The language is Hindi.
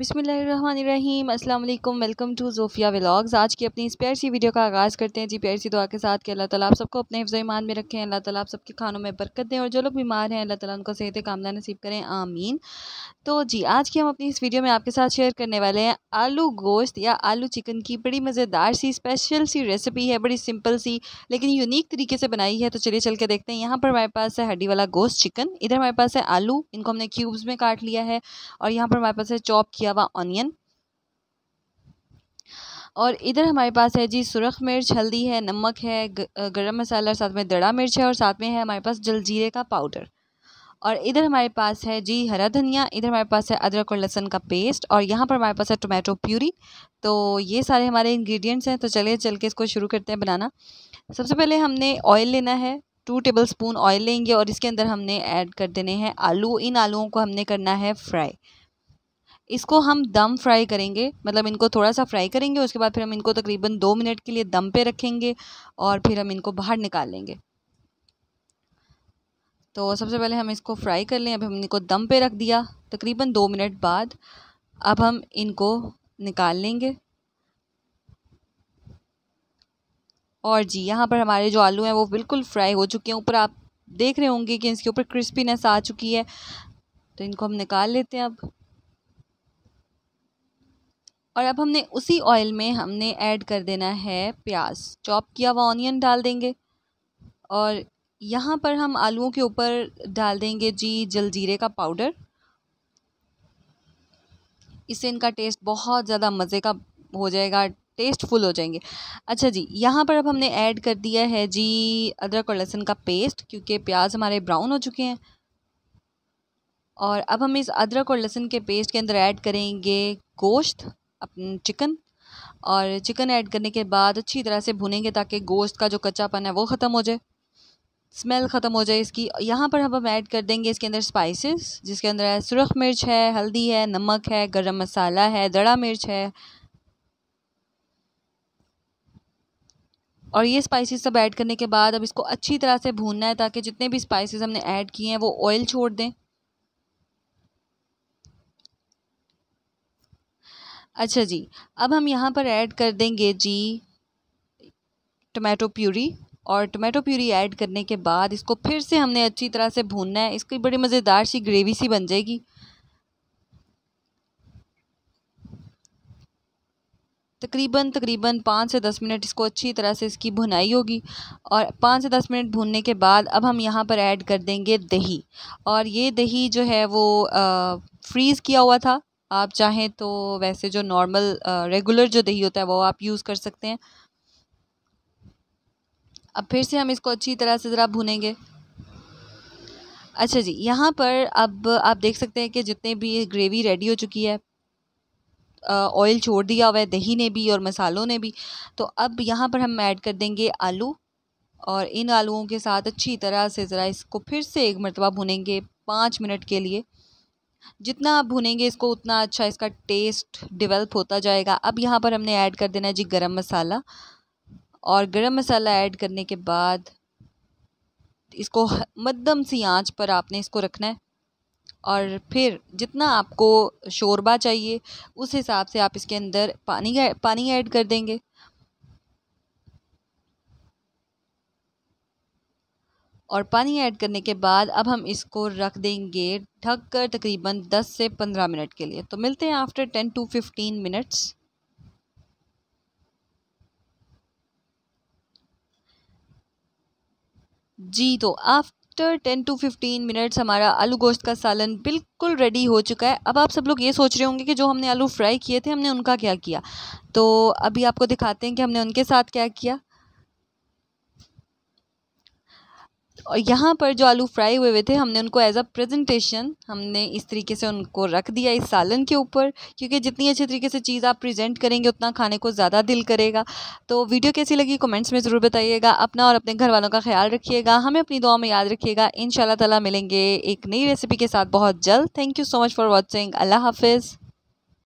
बिसमीम अल्लाम वेलकम टू जोफिया व्लाग्स आज की अपनी इस प्यार सी वीडियो का आगाज़ करते हैं जी प्यार सी दुआ के साथ कि अल्लाह ताला आप सबको अपने हिफ्ज़ ईमान में रखें अल्लाह ताला आप सबके खानों में बरकत दें और जो लोग बीमार हैं अल्लाह ताला उनको सेहत कामना नसीब करें आमीन तो जी आज की हम अपनी इस वीडियो में आपके साथ शेयर करने वाले हैं आलू गोश्त या आलू चिकन की बड़ी मज़ेदार सी स्पेशल सी रेसिपी है बड़ी सिंपल सी लेकिन यूनिक तरीके से बनाई है तो चलिए चल के देखते हैं यहाँ पर हमारे पास है हड्डी वाला गोश्त चिकन इधर हमारे पास है आलू इनको हमने क्यूब्स में काट लिया है और यहाँ पर हमारे पास है चॉप किया किया हुआ ऑनियन और इधर हमारे पास है जी सुरख मिर्च हल्दी है नमक है गरम मसाला साथ में दड़ा मिर्च है और साथ में है हमारे पास जलजीरे का पाउडर और इधर हमारे पास है जी हरा धनिया इधर हमारे पास है अदरक और लहसन का पेस्ट और यहाँ पर हमारे पास है टोमेटो प्यूरी तो ये सारे हमारे इंग्रेडिएंट्स हैं तो चलिए चल के इसको शुरू करते हैं बनाना सबसे पहले हमने ऑयल लेना है टू टेबल स्पून ऑयल लेंगे और इसके अंदर हमने ऐड कर देने हैं आलू इन आलुओं को हमने करना है फ्राई इसको हम दम फ्राई करेंगे मतलब इनको थोड़ा सा फ्राई करेंगे उसके बाद फिर हम इनको तकरीबन दो मिनट के लिए दम पे रखेंगे और फिर हम इनको बाहर निकाल लेंगे तो सबसे पहले हम इसको फ्राई कर लें अब हम इनको दम पे रख दिया तकरीबन दो मिनट बाद अब हम इनको निकाल लेंगे और जी यहाँ पर हमारे जो आलू हैं वो बिल्कुल फ्राई हो चुके हैं ऊपर आप देख रहे होंगे कि इसके ऊपर क्रिस्पीनेस आ चुकी है तो इनको हम निकाल लेते हैं अब और अब हमने उसी ऑयल में हमने ऐड कर देना है प्याज चॉप किया हुआ ऑनियन डाल देंगे और यहाँ पर हम आलूओं के ऊपर डाल देंगे जी जलजीरे का पाउडर इससे इनका टेस्ट बहुत ज़्यादा मज़े का हो जाएगा टेस्टफुल हो जाएंगे अच्छा जी यहाँ पर अब हमने ऐड कर दिया है जी अदरक और लहसुन का पेस्ट क्योंकि प्याज हमारे ब्राउन हो चुके हैं और अब हम इस अदरक और लहसुन के पेस्ट के अंदर ऐड करेंगे गोश्त चिकन और चिकन ऐड करने के बाद अच्छी तरह से भुनेंगे ताकि गोश्त का जो कच्चापन है वो ख़त्म हो जाए स्मेल ख़त्म हो जाए इसकी यहाँ पर हम हम ऐड कर देंगे इसके अंदर स्पाइसेस जिसके अंदर है सुरख मिर्च है हल्दी है नमक है गरम मसाला है दड़ा मिर्च है और ये स्पाइसेस सब ऐड करने के बाद अब इसको अच्छी तरह से भूनना है ताकि जितने भी स्पाइसेस हमने ऐड किए हैं वो ऑयल छोड़ दें अच्छा जी अब हम यहाँ पर ऐड कर देंगे जी टमाटो प्यूरी और टमाटो प्यूरी ऐड करने के बाद इसको फिर से हमने अच्छी तरह से भूनना है इसकी बड़ी मज़ेदार सी ग्रेवी सी बन जाएगी तकरीबन तकरीबन पाँच से दस मिनट इसको अच्छी तरह से इसकी भुनाई होगी और पाँच से दस मिनट भूनने के बाद अब हम यहाँ पर ऐड कर देंगे दही और ये दही जो है वो फ्रीज़ किया हुआ था आप चाहें तो वैसे जो नॉर्मल रेगुलर जो दही होता है वो आप यूज़ कर सकते हैं अब फिर से हम इसको अच्छी तरह से ज़रा भुनेंगे अच्छा जी यहाँ पर अब आप देख सकते हैं कि जितने भी ग्रेवी रेडी हो चुकी है ऑयल छोड़ दिया हुआ है दही ने भी और मसालों ने भी तो अब यहाँ पर हम ऐड कर देंगे आलू और इन आलूओं के साथ अच्छी तरह से ज़रा इसको फिर से एक मरतबा भुनेंगे पाँच मिनट के लिए जितना आप भुनेंगे इसको उतना अच्छा इसका टेस्ट डेवलप होता जाएगा अब यहाँ पर हमने ऐड कर देना है जी गरम मसाला और गरम मसाला ऐड करने के बाद इसको मध्यम सी आंच पर आपने इसको रखना है और फिर जितना आपको शोरबा चाहिए उस हिसाब से आप इसके अंदर पानी पानी ऐड कर देंगे और पानी ऐड करने के बाद अब हम इसको रख देंगे ढक कर तकरीबन 10 से 15 मिनट के लिए तो मिलते हैं आफ्टर 10 टू 15 मिनट्स जी तो आफ्टर 10 टू 15 मिनट्स हमारा आलू गोश्त का सालन बिल्कुल रेडी हो चुका है अब आप सब लोग ये सोच रहे होंगे कि जो हमने आलू फ्राई किए थे हमने उनका क्या किया तो अभी आपको दिखाते हैं कि हमने उनके साथ क्या किया और यहाँ पर जो आलू फ्राई हुए हुए थे हमने उनको एज अ प्रेजेंटेशन हमने इस तरीके से उनको रख दिया इस सालन के ऊपर क्योंकि जितनी अच्छे तरीके से चीज़ आप प्रेजेंट करेंगे उतना खाने को ज़्यादा दिल करेगा तो वीडियो कैसी लगी कमेंट्स में ज़रूर बताइएगा अपना और अपने घर वालों का ख्याल रखिएगा हमें अपनी दुआ में याद रखिएगा इन शाला मिलेंगे एक नई रेसिपी के साथ बहुत जल्द thank you so much for watching अल्लाह हाफिज़